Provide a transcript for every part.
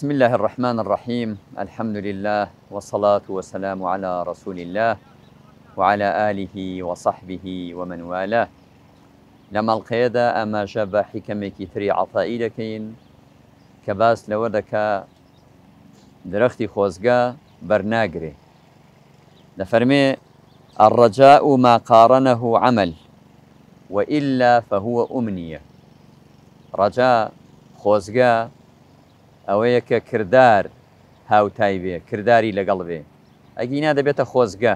بسم الله الرحمن الرحيم الحمد لله والصلاة والسلام على رسول الله وعلى آله وصحبه ومن والاه لما القيادة أما جاب حكمك تري عطائي لكين كباس لودك درختي خوزقا برناقري نفرمي الرجاء ما قارنه عمل وإلا فهو أمنية رجاء خوزقا ئەوەیە کە کردار هاوتای بێ کردداری لەگەڵ بێ ئەگینا دەبێتە خۆزگە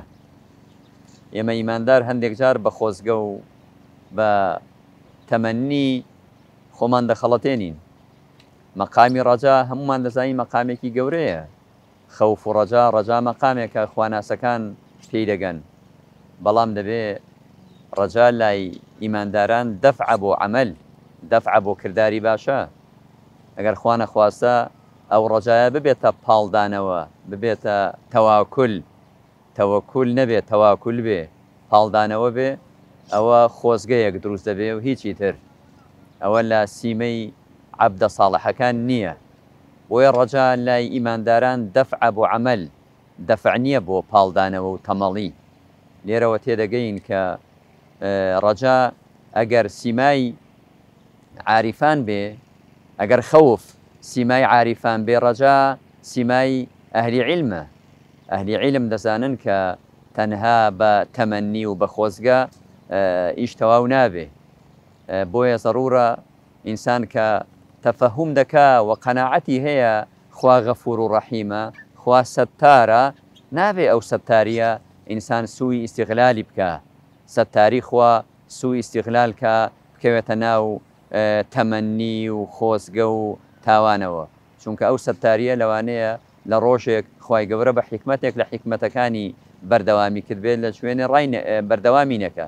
ئێمە ئیماندار هەندێک جار بە خۆزگە و بە تەمەنی خۆمان دەخەڵەتێنین مەقامی ڕەجا هەمومان دەزانی مەقامێکی گەورەیە خەوف و ڕەجا ڕەجا مەقامێکە خواناسەکان پێی دەگەن بەڵام دەبێ ڕەجا لای ئیمانداران دەفع بۆ عمل دەفع بۆ کردداری باشە ئەگەر خوانە خواستە ئەو ڕۆژایە ببێتە پاڵدانەوە ببێتە تەواکل تەوەکل نەبێت تەواکل بێ پاڵدانەوە بێ ئەوە خۆزگەیەک دروست دەبێ و هیچی تر ئەوە لە سیمەی عبدە ساڵحەکان نییە بۆیە ڕەجا لای ئیمانداران دەفع بۆ عمل دەفع نییە بۆ پاڵدانەوە و تەمەڵی لێرەوە تێدەگەین کە ڕەجا ئەگەر سیمای عریفان بێ اگر خوف سیمای عارفان عاریفان بێڕەجا سیمای ئەهلی عیلمە ئەهلی علم دەزانن کە تەنها بە تەمەنی و بە خۆزگە ئیشتەواو آه، نابێ آه، بۆیە زەڕورە ئینسان کە تەفەهم دەکا و قەنەعەتی هەیە خوا غەفور و ڕەحیمە خوا سەتارە نابێ ئەو سەتاریە ئینسان سوی ئیسیغلالی بکە سەتاری خوا سوی ئیسیغلال کە بکەوێتە ناو تەمەنی و خۆزگە و تاوانەوە چونکە ئەو سەرتاریە لەوانەیە لە ڕۆژێک خی گەورە بە حکمتێک لە حکمتەکانی بەردەوامی کردبێت لە شوێنێ ڕای بەردەوامی نەکە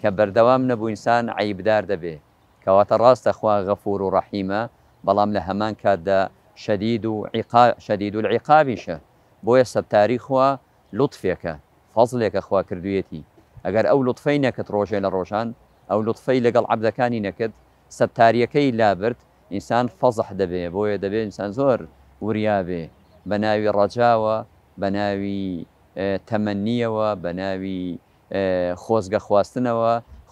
کە بەردەوام نەبووئسان عیبدار دەبێ کەواتە ڕاستە خوا غەفور و ڕەحیمە بەڵام لە هەمان کاتدا شدید و شدید و العقابیشە بۆیە سەتاری خوا لطفێکە فەزلێکە خوا کردویەتی ئەگەر ئەو لطفەی نەکرد ڕۆژێ لە ڕۆژان ئەو لطفەی لەگەڵ عبدەکانی نەکرد سەبتاریەکەی لابرد انسان فضح دبی بۆیە دبی انسان زور وریابه بە ناوی و بە تمنی و بە خوزگ خواستن و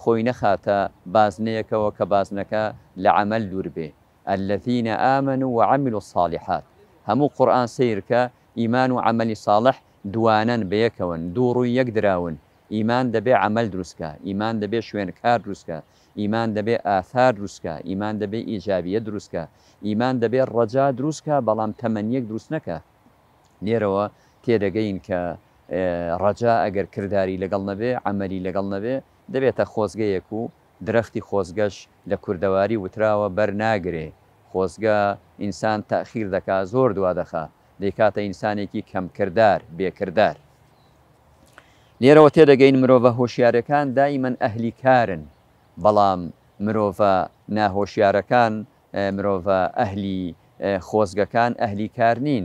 خوی نەخاتە بازنەیەکەوە کە بازنەکە لە عمل دوور بێ ئەلەفینە ئامن و وعمل الصالحات ساڵحات قرآن قورآان سیرکە ئیمان و عملی ساڵح دوانەن بەیەکەون دراون ئیمان دەبێ عمل دروستکە ئیمان دەبێ شوێن کار دروستکە ئیمان دەبێ ئاثار دروستکە ئیمان دەبێ ئیجابیە دروستکە ئیمان دەبێ ڕەجا دروستکە بەڵام تەمەنیەک دروست نەکە نێرەوە تێدەگەین کە ڕەجا ئەگەر کردداری لەگەڵ نەبێ ئەمەلی لەگەڵ نەبێ دەبێتە خۆزگەیەک و درەختی خۆزگەش لە کووردەواری وتراوە بەرناگرێ خۆزگە ئینسان تاخیر دەکا زۆر دوادەخە دەیکاتە ئینسانێکی کەمکردار بێکردار. لێرەوە تێدەگەین مرۆڤە هۆشیارەکان دایمەن ئەهلی کارن بەڵام مرۆڤە ناهۆشیارەکان مرۆڤە ئەهلی خۆزگەکان ئەهلی کار نین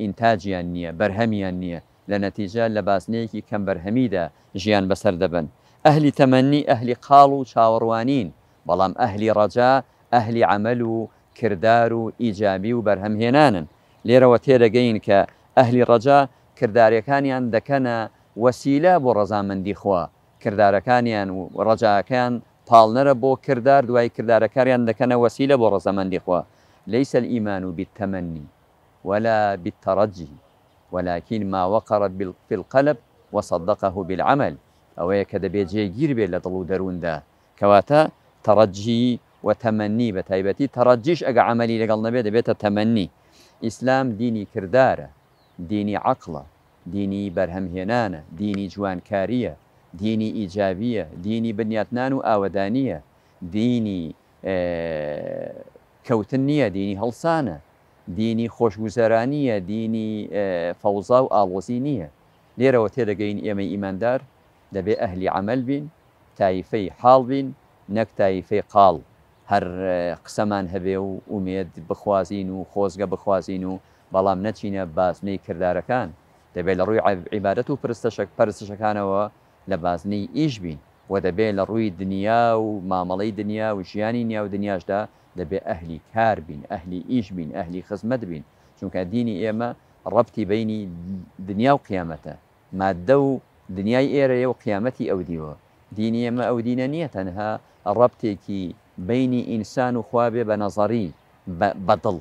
ئینتاجیان نییە بەرهەمیان نییە لە نەتیجە لە باسنەیەکی کەم بەرهەمیدا ژیان بەسەر دەبن ئەهلی تەمەنی ئەهلی قاڵ و چاوەڕوانین بەڵام ئەهلی ڕەجا ئەهلی عمل و کردار و ئیجابی و بەرهەمهێنانن لێرەوە تێدەگەین کە ئەهلی ڕەجا کردارەکانیان دەکەنە وەسیلە بۆ ڕەزامەندی خوا کردارەکانیان و كردار پاڵنەرە بۆ کردار دوای کردارەکاریان دەکەنە وەسیلە بۆ ڕەزەمەندی خوا ليس الإيمان بالتمني ولا بالترجي ولكن ما وقر في القلب وصدقه بالعمل أو كذا بيجي جيربي لطلو درون دا كواتا ترجي وتمني بتايبتي ترجيش أجا عملي لقلنا بيت بيت تمني إسلام ديني كردارة ديني عقله دینی بەرهەمهێنانە دینی جوانکاریە دینی ئیجاویە دینی بنیاتنان و ئاوەدانیە دینی کەوتن نییە دینی هەڵسانە دینی خۆشگوزەرانیە دینی فەوزا و ئاڵۆزی نییە لێرەوە تێدەگەین ئێمە ئیماندار دەبێ ئەهلی عمل بین تایفەی حاڵ بین نەک تایفەی قاڵ هەر قسەمان هەبێ و ئومێت بخوازین و خۆزگە بخوازین و بەڵام نەچینە باسنەی کردارەکان دەبێت لە ڕووی عیبارەت و پرستەشک پەرستشەکانەوە لە بازنی ئیش بین و دەبێت لە ڕووی دنیا و مامەڵی دنیا و ژیانی نیا و دنیاشدا دەبێت ئەهلی کار بین ئەهلی ئیش بین ئەهلی خزمەت بین چونکە دینی ئێمە ڕەتی بینی دنیا و قیامەتە مادە و دنیای ئێرەیە و قیامەتی ئەو دیوە دینی ئێمە ئەو دینە نییە تەنها ڕەبتێکی بینی ئینسان و خوابێ بە نەزەری بەدڵ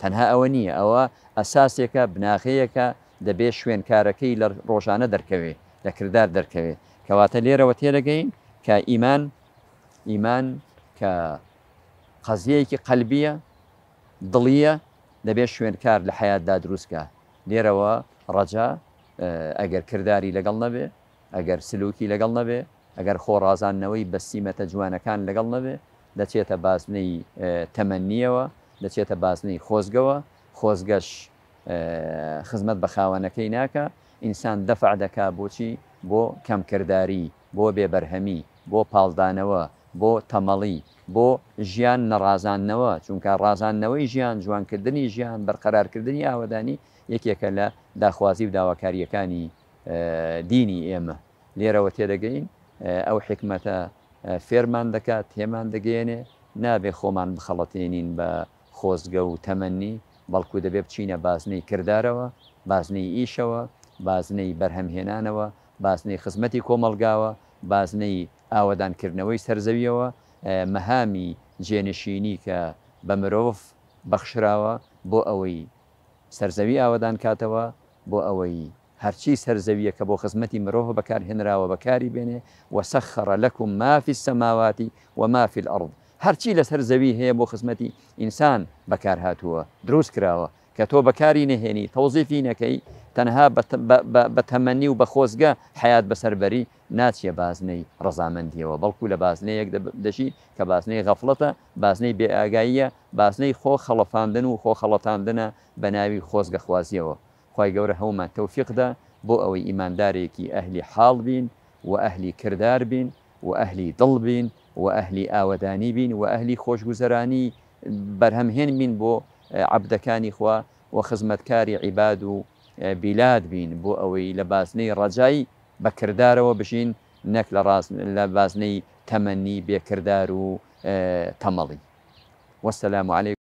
تەنها ئەوە نییە ئەوە ئەساسێکە بناخەیەەکە دەبێ شوێن کارەکەی لە ڕۆژانە دەرکەوێ لە کردار دەرکەوێت کەواتە لێرەوە تێرەگەین کە ئیمان ئیمان کە قەزیەیەکی قەلبیە دڵیە دەبێت شوێنکار لە حیاتدا دروستکە لێرەوە ڕەجا ئەگەر کردداری لەگەڵ نەبێ ئەگەر سلوکی لەگەڵ نەبێ ئەگەر خۆڕازانەوەی بەسیمەتە جوانەکان لەگەڵ نەبێ دەچێتە بازنەی تەمەنیەوە دەچێتە بازنەی خۆزگەوە خۆزگەش خزمەت بە خاوەنەکەی ناکە ئینسان دەفع دەکا بۆچی بۆ کەمکردداری بۆ بێبەرهەمی بۆ پاڵدانەوە بۆ تەمەڵی بۆ ژیان نەڕازانەوە چونکە ڕازانەوەی ژیان جوانکردنی ژیان بەرقەرارکردنی ئاوەدانی یەکێکە لە داخوازی و داواکاریەکانی دینی ئێمە لێرەوە تێدەگەین ئەو حکمەتە فێرمان دەکات تێمان دەگەێنێ نابێ خۆمان بخەڵەتێنین بە خۆزگە و تەمەنی بەڵکو دەبێ بچینە بازنەی کردارەوە بازنەی ئیشەوە بازنەی بەرهەمهێنانەوە بازنەی خزمەتی کۆمەلگاوە بازنەی ئاوادانکردنەوەی سەرزەویەوە مەهامی جێنشینی کە بە مرۆڤ بەخشراوە بۆ ئەوەی سەرزەوی ئاوادان کاتەوە بۆ ئەوەی هەرچی سەرزەویە کە بۆ خزمەتی مرۆڤ بەکارهێنراوە بەکاری بێنێ وەسەخڕە لەکوم مافی سەماواتی و مافی الأرض هەرچی لەسەر زەوی هەیە بۆ خزمەتی ئینسان بەکار هاتووە دروست کراوە کە تۆ بەکاری نەهێنی تەوزیفی نەکەی تەنها بە تەمەنی و بە خۆزگە حیات بەسەربەری ناچیە بازنەی ڕزامەندیەوە بەڵکو لە بازنەیەک دەشی کە بازنەی غەفلەتە بازنەی بێئگاییە بازنەی خۆ خەڵەفاندن و خۆ خەڵەتاندنە بە ناوی خۆزگە خوازیەوە خی گەورە هەومان تەوفیقدا بۆ ئەوەی ئیماندارێکی ئەهلی حاڵ بین و ئەهلی کردار بین و ئەهلی دڵ بین و ئەهلی ئاوەدانی بین و ئەهلی خۆشگوزەرانی بەرهەمهێن بو عبد آه، عبدەکانی خوا و خزمەتکاری عیباد و آه، بیلاد بین بۆ ئەوەی لە باسنەی ڕجایی بەکردارەوە بشین نەک لە باسنەی تەمەنی بێکردار و آه، تەمەڵی وەسەلام عليكم